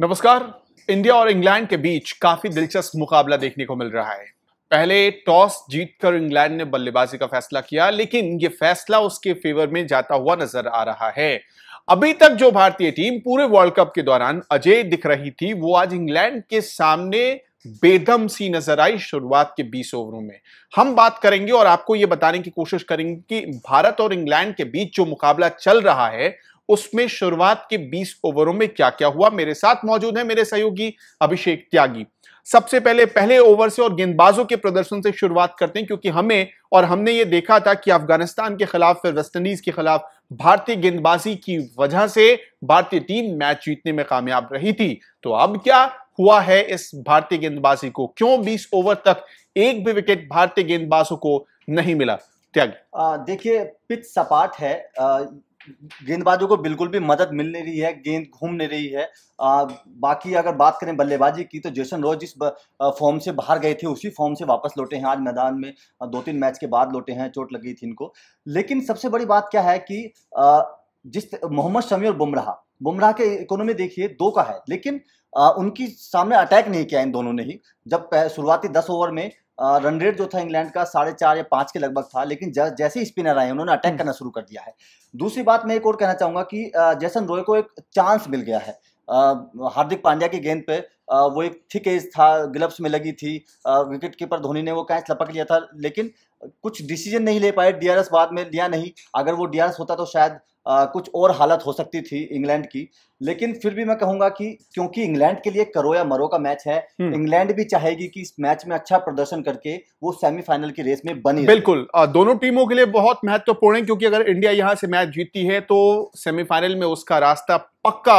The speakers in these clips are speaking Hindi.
नमस्कार इंडिया और इंग्लैंड के बीच काफी दिलचस्प मुकाबला देखने को मिल रहा है पहले टॉस जीतकर इंग्लैंड ने बल्लेबाजी का फैसला किया लेकिन यह फैसला उसके फेवर में जाता हुआ नजर आ रहा है अभी तक जो भारतीय टीम पूरे वर्ल्ड कप के दौरान अजय दिख रही थी वो आज इंग्लैंड के सामने बेदम सी नजर आई शुरुआत के 20 ओवरों में हम बात करेंगे और आपको यह बताने की कोशिश करेंगे कि भारत और इंग्लैंड के बीच जो मुकाबला चल रहा है उसमें शुरुआत के 20 ओवरों में क्या क्या हुआ मेरे साथ मौजूद है मेरे सहयोगी अभिषेक त्यागी सबसे पहले पहले ओवर से और गेंदबाजों के प्रदर्शन से शुरुआत करते हैं क्योंकि हमें और हमने ये देखा था कि अफगानिस्तान के खिलाफ फिर वेस्टइंडीज के खिलाफ भारतीय गेंदबाजी की वजह से भारतीय टीम मैच जीतने में कामयाब रही थी तो अब क्या हुआ है इस भारतीय गेंदबाजी को क्यों 20 ओवर तक एक भी विकेट भारतीय गेंदबाजों को नहीं मिला त्याग देखिए पिच सपाट है आ, गेंदबाजों को बिल्कुल भी मदद मिल नहीं रही है गेंद घूम नहीं रही है आ, बाकी अगर बात करें बल्लेबाजी की तो जेसन रोज जिस फॉर्म से बाहर गए थे उसी फॉर्म से वापस लौटे हैं आज मैदान में दो तीन मैच के बाद लौटे हैं चोट लगी थी इनको लेकिन सबसे बड़ी बात क्या है कि आ, जिस मोहम्मद शमी और बुमराह बुमराह के इकोनॉमी देखिए दो का है लेकिन आ, उनकी सामने अटैक नहीं किया इन दोनों ने ही जब शुरुआती दस ओवर में रन रेट जो था इंग्लैंड का साढ़े चार या पाँच के लगभग था लेकिन जैसे ही स्पिनर आए उन्होंने अटैक हम्म। करना शुरू कर दिया है दूसरी बात मैं एक और कहना चाहूँगा कि जैसन रॉय को एक चांस मिल गया है हार्दिक पांड्या की गेंद पे वो एक थिक एज था ग्लव्स में लगी थी विकेट कीपर धोनी ने वो कैच लपक लिया था लेकिन कुछ डिसीजन नहीं ले पाए डीआरएस बाद में लिया नहीं अगर वो डीआरएस होता तो शायद आ, कुछ और हालत हो सकती थी इंग्लैंड की लेकिन फिर भी मैं कहूंगा कि क्योंकि इंग्लैंड के लिए करो या मरो का मैच है हम्म। इंग्लैंड भी चाहेगी कि इस मैच में अच्छा प्रदर्शन करके वो सेमीफाइनल की रेस में बनी बिल्कुल आ, दोनों टीमों के लिए बहुत महत्वपूर्ण है क्योंकि अगर इंडिया यहां से मैच जीती है तो सेमीफाइनल में उसका रास्ता पक्का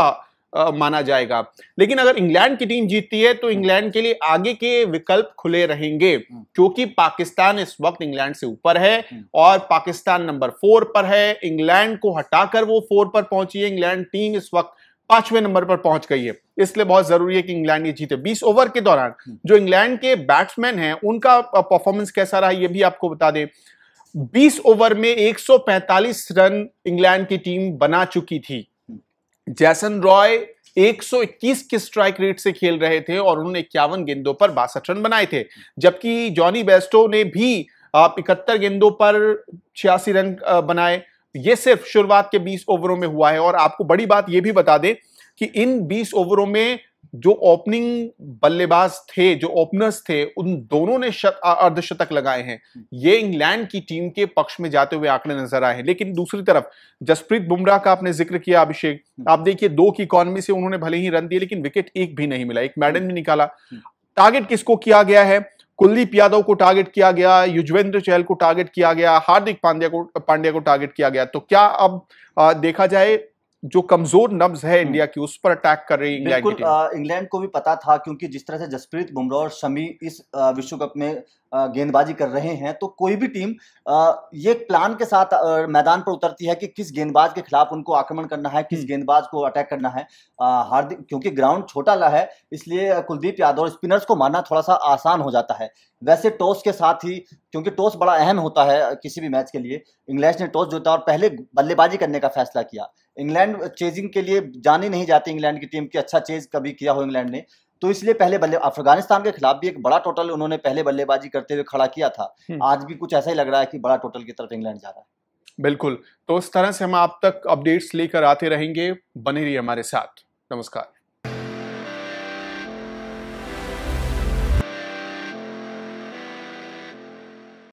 माना जाएगा लेकिन अगर इंग्लैंड की टीम जीतती है तो हम्म। इंग्लैंड के लिए आगे के विकल्प खुले रहेंगे हम्म। क्योंकि पाकिस्तान इस वक्त इंग्लैंड से ऊपर है हम्म। और पाकिस्तान नंबर फोर पर है इंग्लैंड को हटाकर वो फोर पर पहुंची है इंग्लैंड टीम इस वक्त पांचवें नंबर पर पहुंच गई है इसलिए बहुत जरूरी है कि इंग्लैंड ये जीते 20 ओवर के दौरान जो इंग्लैंड के बैट्समैन हैं उनका परफॉर्मेंस कैसा रहा ये भी आपको बता दें 20 ओवर में 145 रन इंग्लैंड की टीम बना चुकी थी जैसन रॉय 121 की स्ट्राइक रेट से खेल रहे थे और उन्होंने इक्यावन गेंदों पर बासठ रन बनाए थे जबकि जॉनी बेस्टो ने भी इकहत्तर गेंदों पर छियासी रन बनाए ये सिर्फ शुरुआत के 20 ओवरों में हुआ है और आपको बड़ी बात यह भी बता दें कि इन 20 ओवरों में जो ओपनिंग बल्लेबाज थे जो ओपनर्स थे उन दोनों ने अर्धशतक लगाए हैं ये इंग्लैंड की टीम के पक्ष में जाते हुए आंकड़े नजर आए हैं लेकिन दूसरी तरफ जसप्रीत बुमराह का आपने जिक्र किया अभिषेक हम्म। आप देखिए दो की इकोनॉमी से उन्होंने भले ही रन दिए लेकिन विकेट एक भी नहीं मिला एक मैडन हम्म। भी निकाला टारगेट हम्म। किसको किया गया है कुलदीप यादव को टारगेट किया गया युजवेंद्र चहल को टारगेट किया गया हार्दिक पांड्या को पांड्या को टारगेट किया गया तो क्या अब देखा जाए जो कमजोर नब्ज है हम्म। इंडिया की उस पर अटैक कर रही इंग्लैंड की टीम इंग्लैंड को भी पता था क्योंकि जिस तरह से जसप्रीत बुमराह और शमी इस विश्व कप में गेंदबाजी कर रहे हैं तो कोई भी टीम ये प्लान के साथ मैदान पर उतरती है कि किस गेंदबाज के खिलाफ उनको आक्रमण करना है किस हम्म। गेंदबाज को अटैक करना है हार्दिक क्योंकि ग्राउंड छोटा ला है इसलिए कुलदीप यादव और स्पिनर्स को मारना थोड़ा सा आसान हो जाता है वैसे टॉस के साथ ही क्योंकि टॉस बड़ा अहम होता है किसी भी मैच के लिए इंग्लैंड ने टॉस जीता और पहले बल्लेबाजी करने का फैसला किया इंग्लैंड चेजिंग के लिए जानी नहीं जाती इंग्लैंड की टीम की अच्छा चेज कभी किया हो इंग्लैंड ने तो इसलिए पहले बल्ले अफगानिस्तान के खिलाफ भी एक बड़ा टोटल उन्होंने पहले बल्लेबाजी करते हुए खड़ा किया था हम्म। आज भी कुछ ऐसा ही लग रहा है कि बड़ा टोटल की तरफ इंग्लैंड जा रहा है बिल्कुल तो इस तरह से हम आप तक अपडेट्स लेकर आते रहेंगे बने रहिए हमारे साथ नमस्कार